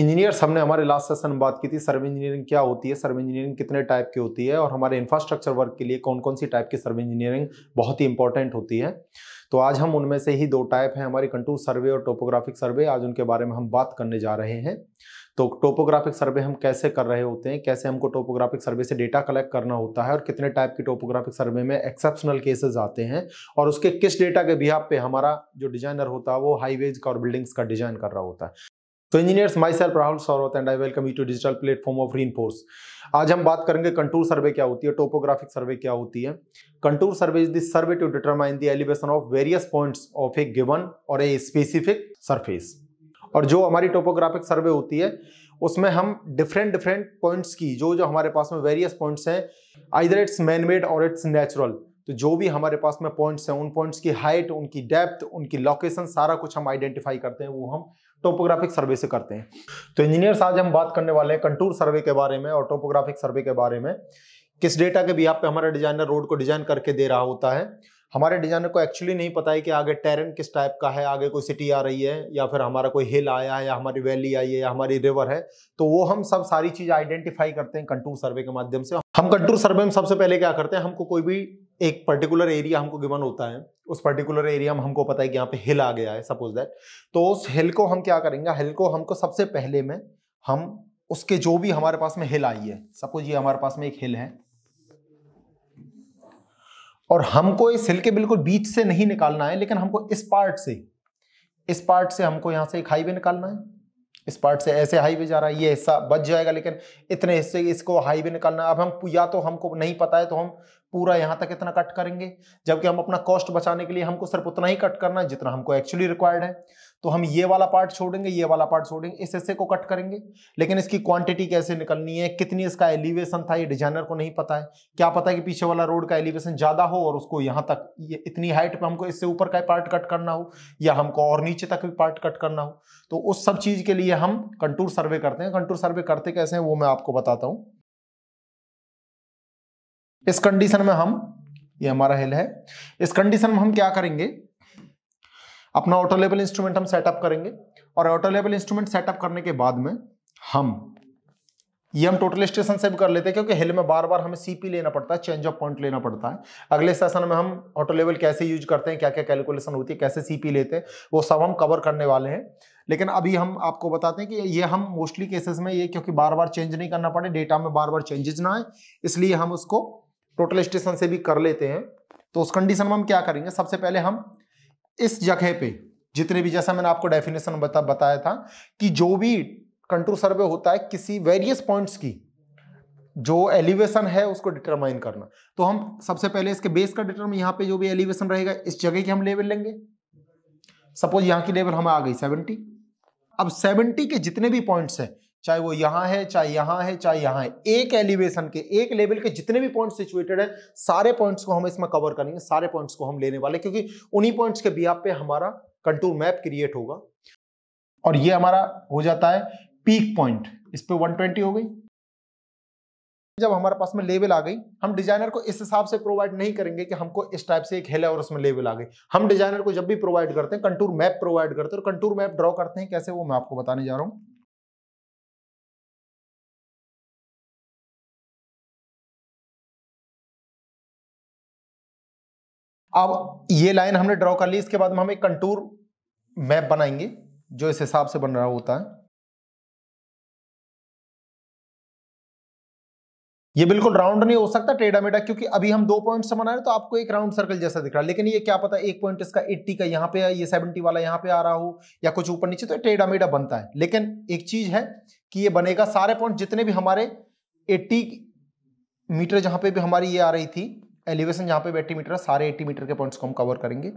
engineers हमने हमारे last session में बात की थी सर्वे इंजीनियरिंग क्या होती है सर्वे इंजीनियरिंग कितने टाइप की होती है और हमारे इंफ्रास्ट्रक्चर वर्क के लिए कौन कौन सी टाइप की सर्वे इंजीनियरिंग बहुत ही इंपॉर्टेंट होती है तो आज हम उनमें से ही दो टाइप हैं हमारी कंटूर सर्वे और टोपोग्राफिक सर्वे आज उनके बारे में हम बात करने जा रहे हैं तो टोपोग्राफिक सर्वे हम कैसे कर रहे होते हैं कैसे हमको टोपोग्राफिक सर्वे से डेटा कलेक्ट करना होता है और कितने टाइप के टोपोग्राफिक सर्वे में एक्सेप्शनल केसेस आते हैं और उसके किस डेटा के बिहाब पे हमारा जो डिजाइनर होता है वो हाईवेज का और बिल्डिंग्स का डिजाइन कर रहा होता है तो engineers myself Rahul Saurat and I welcome you to digital platform of री आज हम बात करेंगे कंटूर सर्वे क्या होती है टोपोग्राफिक सर्वे क्या होती है contour survey is this survey to determine the elevation of various points of a given और ए स्पेसिफिक सरफेस और जो हमारी टोपोग्राफिक सर्वे होती है उसमें हम डिफरेंट डिफरेंट पॉइंट्स की जो जो हमारे पास में वेरियस पॉइंट्स हैं आइदर इट्स मैन मेड और इट्स नेचुरल तो जो भी हमारे पास में पॉइंट्स हैं उन पॉइंट्स की हाइट उनकी डेप्थ उनकी लोकेशन सारा कुछ हम आइडेंटिफाई करते हैं वो हम टोपोग्राफिक सर्वे से करते हैं तो इंजीनियर्स आज हम बात करने वाले हैं कंटूर सर्वे के बारे में और टोपोग्राफिक सर्वे के बारे में किस डेटा के भी आप पे हमारा डिजाइनर रोड को डिजाइन करके दे रहा होता है हमारे डिजाइनर को एक्चुअली नहीं पता है कि आगे टेरन किस टाइप का है आगे कोई सिटी आ रही है या फिर हमारा कोई हिल आया है या हमारी वैली आई है या हमारी रिवर है तो वो हम सब सारी चीज आइडेंटिफाई करते हैं कंटूर सर्वे के माध्यम से हम कंटूर सर्वे में सबसे पहले क्या करते हैं हमको कोई भी एक पर्टिकुलर एरिया हमको गिवन होता है उस पर्टिकुलर एरिया में हमको पता है कि यहाँ पे हिल आ गया है सपोज दैट तो उस हिल को हम क्या करेंगे हिल को हमको सबसे पहले में हम उसके जो भी हमारे पास में हिल आई है सपोज ये हमारे पास में एक हिल है और हमको इस हिल के बिल्कुल बीच से नहीं निकालना है लेकिन हमको इस पार्ट से इस पार्ट से हमको यहाँ से एक हाईवे निकालना है इस पार्ट से ऐसे हाईवे जा रहा है ये हिस्सा बच जाएगा लेकिन इतने हिस्से इसको हाईवे निकालना अब हम या तो हमको नहीं पता है तो हम पूरा यहां तक इतना कट करेंगे जबकि हम अपना कॉस्ट बचाने के लिए हमको सिर्फ उतना ही कट करना है जितना हमको एक्चुअली रिक्वायर्ड है तो हम ये वाला पार्ट छोड़ेंगे ये वाला पार्ट छोड़ेंगे इस हिस्से को कट करेंगे लेकिन इसकी क्वांटिटी कैसे निकलनी है कितनी इसका एलिवेशन था ये डिजाइनर को नहीं पता है क्या पता है कि पीछे वाला रोड का एलिवेशन ज्यादा हो और उसको यहां तक ये इतनी हाइट पर हमको इससे ऊपर का पार्ट कट करना हो या हमको और नीचे तक भी पार्ट कट करना हो तो उस सब चीज के लिए हम कंटूर सर्वे करते हैं कंटूर सर्वे करते कैसे हैं वो मैं आपको बताता हूँ इस कंडीशन में हम ये हमारा हिल है इस कंडीशन में हम क्या करेंगे अपना ऑटो लेवल इंस्ट्रूमेंट हम सेटअप करेंगे और ऑटो लेवल इंस्ट्रूमेंट सेटअप करने के बाद में हम ये हम टोटल स्टेशन से भी कर लेते हैं क्योंकि हिल में बार बार हमें सीपी लेना पड़ता है चेंज ऑफ पॉइंट लेना पड़ता है अगले सेशन में हम ऑटो लेवल कैसे यूज करते हैं क्या क्या कैलकुलेशन होती है कैसे सीपी लेते हैं वो सब हम कवर करने वाले हैं लेकिन अभी हम आपको बताते हैं कि ये हम मोस्टली केसेस में ये क्योंकि बार बार चेंज नहीं करना पड़े डेटा में बार बार चेंजेस ना आए इसलिए हम उसको टोटल स्टेशन से भी कर लेते हैं तो उस कंडीशन में हम क्या करेंगे सबसे पहले हम इस जगह पे जितने भी जैसा मैंने आपको डेफिनेशन बता बताया था कि जो भी कंट्रोल सर्वे होता है किसी वेरियस पॉइंट्स की जो एलिवेशन है उसको डिटरमाइन करना तो हम सबसे पहले इसके बेस का डिटरमाइन यहाँ पे जो भी एलिवेशन रहेगा इस जगह की हम लेवल लेंगे सपोज यहाँ की लेवल हम आ गई सेवेंटी अब सेवेंटी के जितने भी पॉइंट्स हैं चाहे वो यहाँ है चाहे यहाँ है चाहे यहाँ है एक एलिवेशन के एक लेवल के जितने भी पॉइंट सिचुएटेड है सारे पॉइंट्स को हम इसमें कवर करेंगे सारे पॉइंट्स को हम लेने वाले क्योंकि उन्हीं पॉइंट्स के बिहाब पे हमारा कंटूर मैप क्रिएट होगा और ये हमारा हो जाता है पीक पॉइंट इस पर वन हो गई जब हमारे पास में लेवल आ गई हम डिजाइनर को इस हिसाब से प्रोवाइड नहीं करेंगे कि हमको इस टाइप से एक हेल और उसमें लेवल आ गई हम डिजाइनर को जब भी प्रोवाइड करते हैं कंटूर मैप प्रोवाइड करते हैं और कंटूर मैप ड्रॉ करते हैं कैसे वो मैं आपको बताने जा रहा हूँ अब ये लाइन हमने ड्रॉ कर ली इसके बाद में हम एक कंटूर मैप बनाएंगे जो इस हिसाब से बन रहा होता है ये बिल्कुल राउंड नहीं हो सकता टेढ़ा मेढ़ा क्योंकि अभी हम दो पॉइंट से बना रहे तो आपको एक राउंड सर्कल जैसा दिख रहा है लेकिन ये क्या पता एक पॉइंट इसका 80 का यहाँ पे है ये 70 वाला यहाँ पे आ रहा हो या कुछ ऊपर नीचे तो टेढ़ा मेढ़ा बनता है लेकिन एक चीज है कि ये बनेगा सारे पॉइंट जितने भी हमारे एट्टी मीटर जहां पर भी हमारी ये आ रही थी एलिवेशन जहाँ पे एट्टी मीटर है सारे एट्टी मीटर के पॉइंट्स को हम कवर करेंगे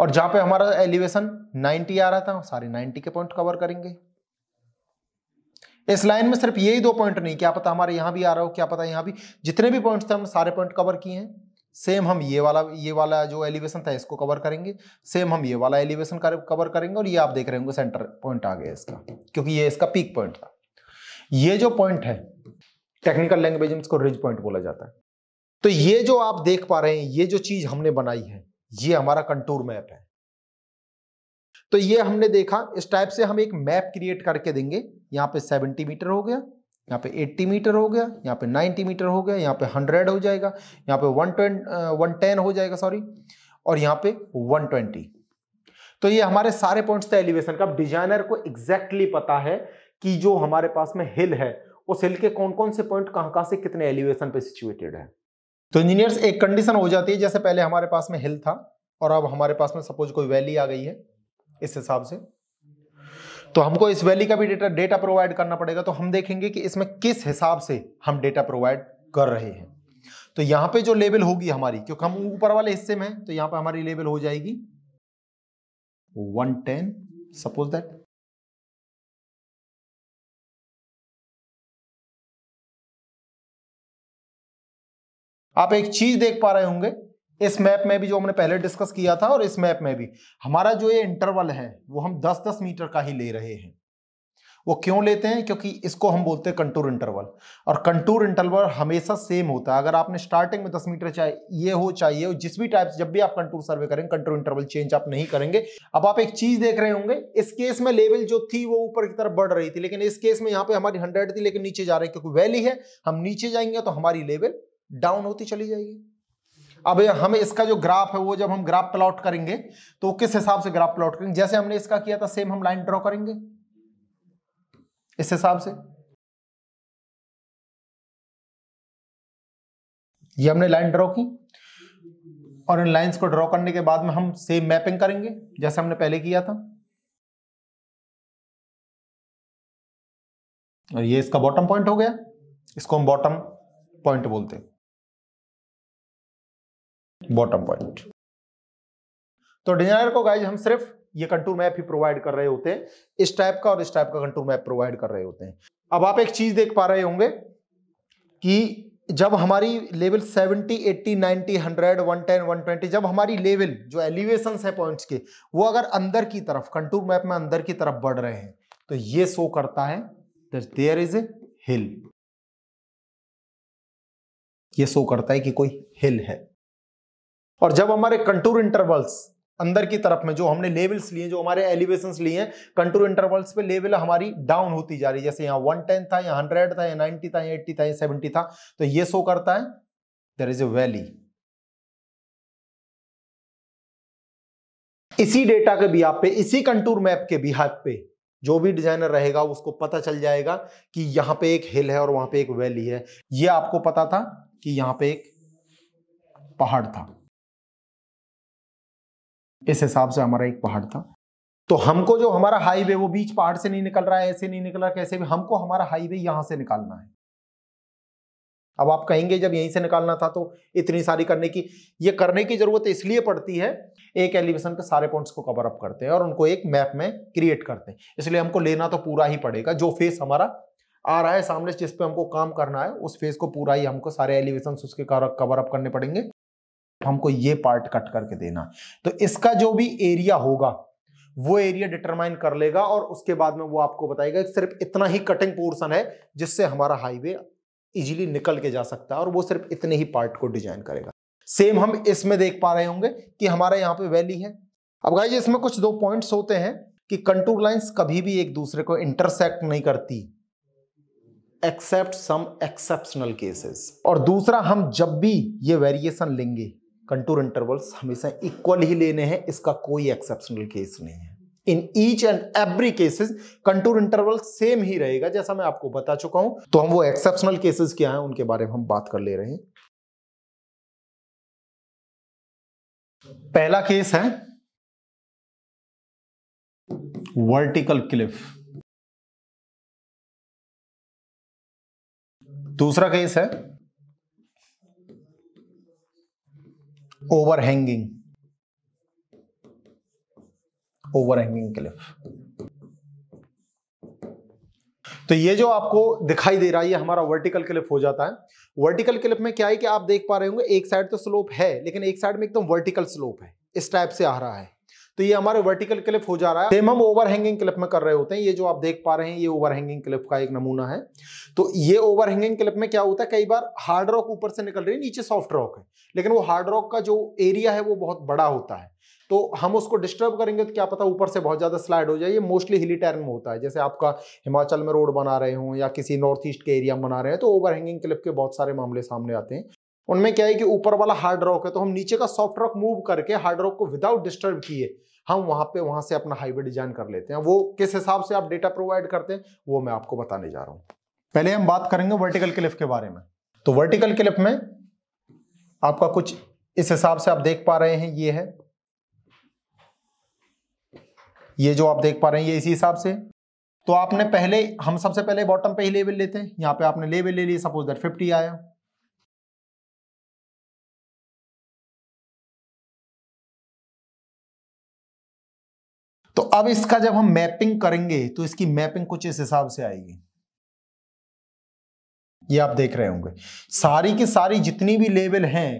और जहाँ पे हमारा एलिवेशन 90 आ रहा था सारे 90 के पॉइंट कवर करेंगे इस लाइन में सिर्फ यही दो पॉइंट नहीं क्या पता हमारे यहाँ भी आ रहा हो क्या पता यहाँ भी जितने भी पॉइंट्स थे हम सारे पॉइंट कवर किए हैं सेम हम ये वाला ये वाला जो एलिवेशन था इसको कवर करेंगे सेम हम ये वाला एलिवेशन कवर करेंगे और ये आप देख रहे होंगे सेंटर पॉइंट आ गया इसका क्योंकि ये इसका पीक पॉइंट था ये जो पॉइंट है टेक्निकल लैंग्वेज में इसको रिज पॉइंट बोला जाता है तो ये जो आप देख पा रहे हैं ये जो चीज हमने बनाई है ये हमारा कंटूर मैप है तो ये हमने देखा इस टाइप से हम एक मैप क्रिएट करके देंगे यहां पे 70 मीटर हो गया यहाँ पे 80 मीटर हो गया यहाँ पे 90 मीटर हो गया यहाँ पे 100 हो जाएगा यहां पे 110 हो जाएगा सॉरी और यहाँ पे 120 तो ये हमारे सारे पॉइंट्स थे एलिवेशन का डिजाइनर को एग्जैक्टली पता है कि जो हमारे पास में हिल है उस हिल के कौन कौन से पॉइंट कहां कहां से कितने एलिवेशन पे सिचुएटेड है तो इंजीनियर्स एक कंडीशन हो जाती है जैसे पहले हमारे पास में हिल था और अब हमारे पास में सपोज कोई वैली आ गई है इस हिसाब से तो हमको इस वैली का भी डेटा डेटा प्रोवाइड करना पड़ेगा तो हम देखेंगे कि इसमें किस हिसाब से हम डेटा प्रोवाइड कर रहे हैं तो यहां पे जो लेवल होगी हमारी क्योंकि हम ऊपर वाले हिस्से में तो यहां पे हमारी लेवल हो जाएगी 110 सपोज दैट आप एक चीज देख पा रहे होंगे इस मैप में भी जो हमने पहले डिस्कस किया था और इस मैप में भी हमारा जो ये इंटरवल है वो हम 10-10 मीटर का ही ले रहे हैं वो क्यों लेते हैं क्योंकि इसको हम बोलते हैं कंटूर इंटरवल और कंटूर इंटरवल हमेशा सेम होता है अगर आपने स्टार्टिंग में 10 मीटर चाहे ये हो चाहिए हो जिस भी टाइप जब भी आप कंटूर सर्वे करेंगे कंटूर इंटरवल चेंज आप नहीं करेंगे अब आप एक चीज देख रहे होंगे इस केस में लेवल जो थी वो ऊपर की तरफ बढ़ रही थी लेकिन इस केस में यहाँ पे हमारी हंड्रेड थी लेकिन नीचे जा रही क्योंकि वैली है हम नीचे जाएंगे तो हमारी लेवल डाउन होती चली जाएगी अब हम इसका जो ग्राफ है वो जब हम ग्राफ प्लॉट करेंगे तो किस हिसाब से ग्राफ प्लॉट करेंगे जैसे हमने इसका किया था सेम हम लाइन ड्रॉ करेंगे इस हिसाब से ये हमने लाइन ड्रॉ की और इन लाइंस को ड्रॉ करने के बाद में हम सेम मैपिंग करेंगे जैसे हमने पहले किया था और ये इसका बॉटम पॉइंट हो गया इसको हम बॉटम पॉइंट बोलते हैं बॉटम पॉइंट तो डिजाइनर को गाइज हम सिर्फ ये कंटूर मैप ही प्रोवाइड कर रहे होते हैं इस टाइप का और इस टाइप का कंटूर मैप प्रोवाइड कर रहे होते हैं अब आप एक चीज देख पा रहे होंगे कि जब हमारी लेवल 70, 80, 90, 100, 110, 120 जब हमारी लेवल जो एलिवेशन है पॉइंट्स के वो अगर अंदर की तरफ कंटूर मैप में अंदर की तरफ बढ़ रहे हैं तो ये शो करता है देयर इज ए हिल ये शो करता है कि कोई हिल है और जब हमारे कंटूर इंटरवल्स अंदर की तरफ में जो हमने लेवल्स लिए जो हमारे एलिवेशन लिए हैं कंट्रोल इंटरवल्स पे लेवल हमारी डाउन होती जा रही है जैसे यहाँ वन टेन था या हंड्रेड था या नाइन्टी था या एट्टी था या सेवेंटी था तो ये शो करता है देर इज ए वैली इसी डेटा के भी आप पे इसी कंटूर मैप के भी हाथ पे जो भी डिजाइनर रहेगा उसको पता चल जाएगा कि यहां पे एक हिल है और वहां पे एक वैली है यह आपको पता था कि यहां पे एक पहाड़ था इस हिसाब से हमारा एक पहाड़ था तो हमको जो हमारा हाईवे वो बीच पहाड़ से नहीं निकल रहा है ऐसे नहीं निकल रहा कैसे भी हमको हमारा हाईवे यहां से निकालना है अब आप कहेंगे जब यहीं से निकालना था तो इतनी सारी करने की ये करने की जरूरत इसलिए पड़ती है एक एलिवेशन के सारे पॉइंट्स को कवर अप करते हैं और उनको एक मैप में क्रिएट करते हैं इसलिए हमको लेना तो पूरा ही पड़ेगा जो फेस हमारा आ रहा है सामने जिस पे हमको काम करना है उस फेस को पूरा ही हमको सारे एलिवेशन उसके कवर अप करने पड़ेंगे हमको ये पार्ट कट करके देना तो इसका जो भी एरिया होगा वो एरिया डिटरमाइन कर लेगा और उसके बाद में वो आपको बताएगा सिर्फ इतना ही कटिंग पोर्शन है जिससे हमारा हाईवे इजीली निकल के जा सकता है और वो सिर्फ इतने ही पार्ट को डिजाइन करेगा सेम हम इसमें देख पा रहे होंगे कि हमारा यहाँ पे वैली है अब भाई इसमें कुछ दो पॉइंट होते हैं कि कंटूर लाइंस कभी भी एक दूसरे को इंटरसेक्ट नहीं करती एक्सेप्ट सम एक्सेप्शनल केसेस और दूसरा हम जब भी ये वेरिएशन लेंगे कंटूर इंटरवल्स हमेशा इक्वल ही लेने हैं इसका कोई एक्सेप्शनल केस नहीं है in each and every cases contour interval same ही रहेगा जैसा मैं आपको बता चुका हूं तो हम वो एक्सेप्शनल केसेस क्या हैं उनके बारे में हम बात कर ले रहे हैं पहला केस है वर्टिकल क्लिफ दूसरा केस है ओवरहैंगिंग ओवरहैंगिंग क्लिफ तो ये जो आपको दिखाई दे रहा है ये हमारा वर्टिकल क्लिप हो जाता है वर्टिकल क्लिप में क्या है कि आप देख पा रहे होंगे एक साइड तो स्लोप है लेकिन एक साइड में एकदम वर्टिकल स्लोप है इस टाइप से आ रहा है तो ये हमारे वर्टिकल क्लिप हो जा रहा है सेम हम ओवरहैंगिंग क्लिप में कर रहे होते हैं ये जो आप देख पा रहे हैं ये ओवरहैंगिंग क्लिप का एक नमूना है तो ये ओवरहैंगिंग क्लिप में क्या होता है कई बार हार्ड रॉक ऊपर से निकल रही है नीचे सॉफ्ट रॉक है लेकिन वो हार्ड रॉक का जो एरिया है वो बहुत बड़ा होता है तो हम उसको डिस्टर्ब करेंगे तो क्या पता ऊपर से बहुत ज़्यादा स्लाइड हो जाए ये मोस्टली हिली टर्न में होता है जैसे आपका हिमाचल में रोड बना रहे हो या किसी नॉर्थ ईस्ट के एरिया में बना रहे हैं तो ओवरहैंगिंग क्लिप के बहुत सारे मामले सामने आते हैं उनमें क्या है कि ऊपर वाला हार्ड रॉक है तो हम नीचे का सॉफ्ट रॉक मूव करके हार्ड रॉक को विदाउट डिस्टर्ब किए हम वहां पे वहां से अपना हाईवे डिजाइन कर लेते हैं वो किस हिसाब से आप डेटा प्रोवाइड करते हैं वो मैं आपको बताने जा रहा हूं पहले हम बात करेंगे वर्टिकल क्लिफ के बारे में तो वर्टिकल क्लिफ में आपका कुछ इस हिसाब से आप देख पा रहे हैं ये है ये जो आप देख पा रहे हैं ये इसी हिसाब से तो आपने पहले हम सबसे पहले बॉटम पे ही लेवल लेते हैं यहाँ पे आपने लेवल ले लिया सपोज दैट 50 आया अब इसका जब हम मैपिंग करेंगे तो इसकी मैपिंग कुछ इस हिसाब से आएगी ये आप देख रहे होंगे सारी की सारी जितनी भी लेवल हैं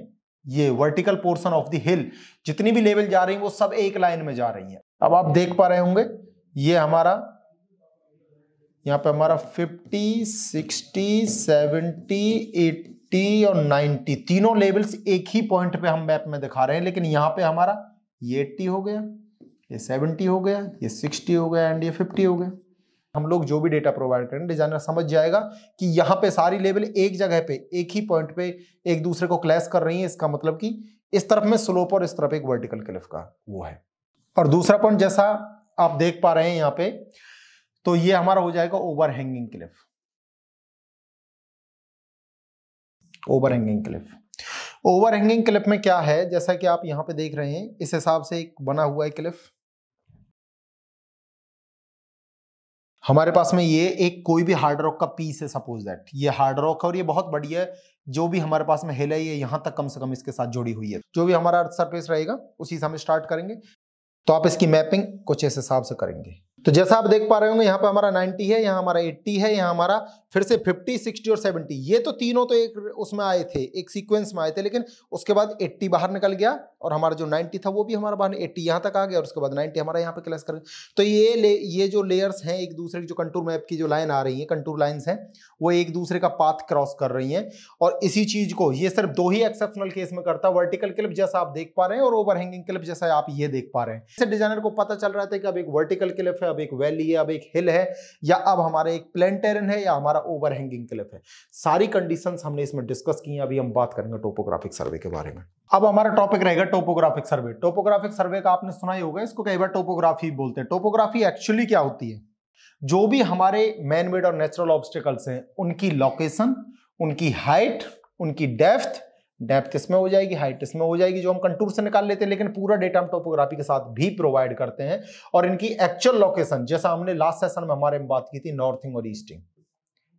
ये vertical portion of the hill जितनी भी लेवल जा रही है वो सब एक लाइन में जा रही है अब आप देख पा रहे होंगे ये हमारा यहां पे हमारा 50, 60, 70, 80 और 90 तीनों लेवल्स एक ही पॉइंट पे हम मैप में दिखा रहे हैं लेकिन यहां पे हमारा ये 80 हो गया ये सेवेंटी हो गया ये सिक्सटी हो गया एंड ये फिफ्टी हो गया हम लोग जो भी डेटा प्रोवाइड करें डिजाइनर समझ जाएगा कि यहाँ पे सारी लेवल एक जगह पे एक ही पॉइंट पे एक दूसरे को क्लैश कर रही है इसका मतलब कि इस तरफ में स्लोप और इस तरफ एक वर्टिकल क्लिफ का वो है और दूसरा पॉइंट जैसा आप देख पा रहे हैं यहाँ पे तो ये हमारा हो जाएगा overhanging cliff overhanging cliff overhanging cliff में क्या है जैसा कि आप यहाँ पे देख रहे हैं इस हिसाब से एक बना हुआ है क्लिफ हमारे पास में ये एक कोई भी हार्ड रॉक का पीस है सपोज दैट ये हार्ड रॉक है और ये बहुत बढ़िया है जो भी हमारे पास में हिल है ये यहाँ तक कम से कम इसके साथ जुड़ी हुई है जो भी हमारा अर्थ सरफेस रहेगा उसी से हम स्टार्ट करेंगे तो आप इसकी मैपिंग कुछ इस हिसाब से करेंगे तो जैसा आप देख पा रहे होंगे यहाँ पे हमारा 90 है यहाँ हमारा 80 है यहाँ हमारा फिर से 50, 60 और 70 ये तो तीनों तो एक उसमें आए थे एक सीक्वेंस में आए थे लेकिन उसके बाद 80 बाहर निकल गया और हमारा जो 90 था वो भी हमारा बाहर 80 यहाँ तक आ गया और उसके बाद 90 हमारा यहाँ पे क्लस कर गया तो ये ले ये जो लेयर्स हैं एक दूसरे की जो कंटूर मैप की जो लाइन आ रही है कंटूर लाइन्स हैं वो एक दूसरे का पाथ क्रॉस कर रही हैं और इसी चीज़ को ये सिर्फ दो ही एक्सेप्शनल केस में करता वर्टिकल क्लिप जैसा आप देख पा रहे हैं और ओवर हैंगिंग क्लिप जैसा आप ये देख पा रहे हैं डिजाइनर को पता चल रहा था कि अब एक वर्टिकल क्लिप है अब एक वैली है अब एक हिल है या अब हमारा एक प्लेन है या हमारा हमारा ओवरहैंगिंग क्लिफ है सारी कंडीशन हमने इसमें डिस्कस की अभी हम बात करेंगे टोपोग्राफिक सर्वे के बारे में अब हमारा टॉपिक रहेगा टोपोग्राफिक सर्वे टोपोग्राफिक सर्वे का आपने सुना ही होगा इसको कई बार टोपोग्राफी बोलते हैं टोपोग्राफी एक्चुअली क्या होती है जो भी हमारे मैन मेड और नेचुरल ऑब्स्टिकल्स हैं उनकी लोकेशन उनकी हाइट उनकी डेप्थ डेप्थ इसमें हो जाएगी हाइट इसमें हो जाएगी जो हम कंटूर से निकाल लेते हैं लेकिन पूरा डेटा हम टोपोग्राफी के साथ भी प्रोवाइड करते हैं और इनकी एक्चुअल लोकेशन जैसा हमने लास्ट सेशन में हमारे में बात की थी नॉर्थिंग और ईस्टिंग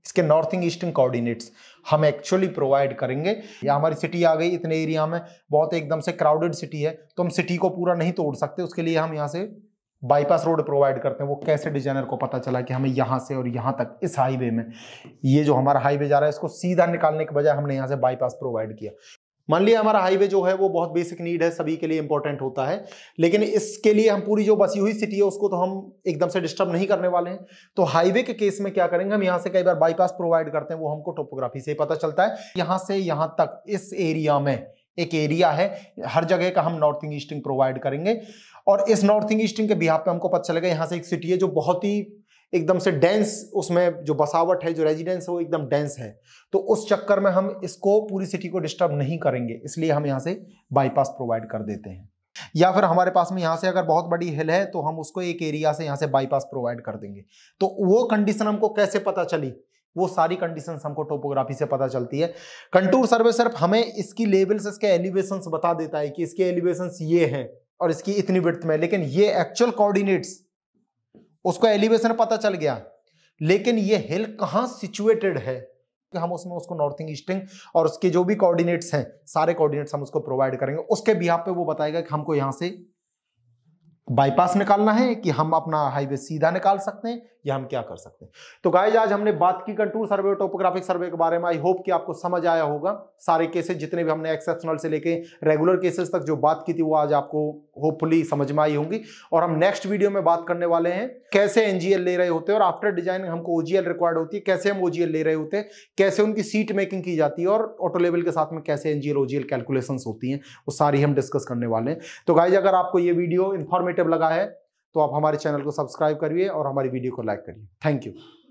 इसके नॉर्थ ईस्टर्न कोऑर्डिनेट्स हम एक्चुअली प्रोवाइड करेंगे या हमारी सिटी आ गई इतने एरिया में बहुत एकदम से क्राउडेड सिटी है तो हम सिटी को पूरा नहीं तोड़ सकते उसके लिए हम यहाँ से बाईपास रोड प्रोवाइड करते हैं वो कैसे डिजाइनर को पता चला कि हमें यहाँ से और यहाँ तक इस हाईवे में ये जो हमारा हाईवे जा रहा है इसको सीधा निकालने के बजाय हमने यहाँ से बाईपास प्रोवाइड किया मान लिया हमारा हाईवे जो है वो बहुत बेसिक नीड है सभी के लिए इंपॉर्टेंट होता है लेकिन इसके लिए हम पूरी जो बसी हुई सिटी है उसको तो हम एकदम से डिस्टर्ब नहीं करने वाले हैं तो हाईवे के केस में क्या करेंगे हम यहाँ से कई बार बाईपास प्रोवाइड करते हैं वो हमको टोपोग्राफी से पता चलता है यहाँ से यहाँ तक इस एरिया में एक एरिया है हर जगह का हम नॉर्थ ईस्टिंग प्रोवाइड करेंगे और इस नॉर्थ ईस्टिंग के बिहार पे हमको पता चलेगा यहाँ से एक सिटी है जो बहुत ही एकदम से डेंस उसमें जो बसावट है जो रेजिडेंस है वो एकदम डेंस है तो उस चक्कर में हम इसको पूरी सिटी को डिस्टर्ब नहीं करेंगे इसलिए हम यहाँ से बाईपास प्रोवाइड कर देते हैं या फिर हमारे पास में यहाँ से अगर बहुत बड़ी हिल है तो हम उसको एक एरिया से यहाँ से बाईपास प्रोवाइड कर देंगे तो वो कंडीशन हमको कैसे पता चली वो सारी कंडीशन हमको टोपोग्राफी से पता चलती है कंटूर सर्वे सिर्फ हमें इसकी लेवल्स इसके एलिवेशन बता देता है कि इसके एलिवेशन ये हैं और इसकी इतनी वृत्त में लेकिन ये एक्चुअल कोऑर्डिनेट्स उसको एलिवेशन पता चल गया लेकिन ये हिल कहाँ सिचुएटेड है कि हम उसमें उसको नॉर्थ ईस्टिंग और उसके जो भी कोऑर्डिनेट्स हैं सारे कोऑर्डिनेट्स हम उसको प्रोवाइड करेंगे उसके बिहार पे वो बताएगा कि हमको यहाँ से बाईपास निकालना है कि हम अपना हाईवे सीधा निकाल सकते हैं या हम क्या कर सकते हैं तो गाइज आज हमने बात की कंटूर सर्वे और टोपोग्राफिक सर्वे के बारे में आई होप कि आपको समझ आया होगा सारे केसेस जितने भी हमने एक्सेप्शनल से लेके रेगुलर केसेस तक जो बात की थी वो आज आपको होपफुली समझ में आई होंगी और हम नेक्स्ट वीडियो में बात करने वाले हैं कैसे एनजीएल ले रहे होते हैं और आफ्टर डिजाइनिंग हमको ओजीएल रिक्वायर्ड होती है कैसे हम ओजीएल ले रहे होते हैं कैसे उनकी सीट मेकिंग की जाती है और ऑटो लेवल के साथ में कैसे एनजीएल ओजीएल कैलकुलेशन होती हैं वो सारी हम डिस्कस करने वाले हैं तो गाइज अगर आपको ये वीडियो इन्फॉर्मेटिव लगा है तो आप हमारे चैनल को सब्सक्राइब करिए और हमारी वीडियो को लाइक करिए थैंक यू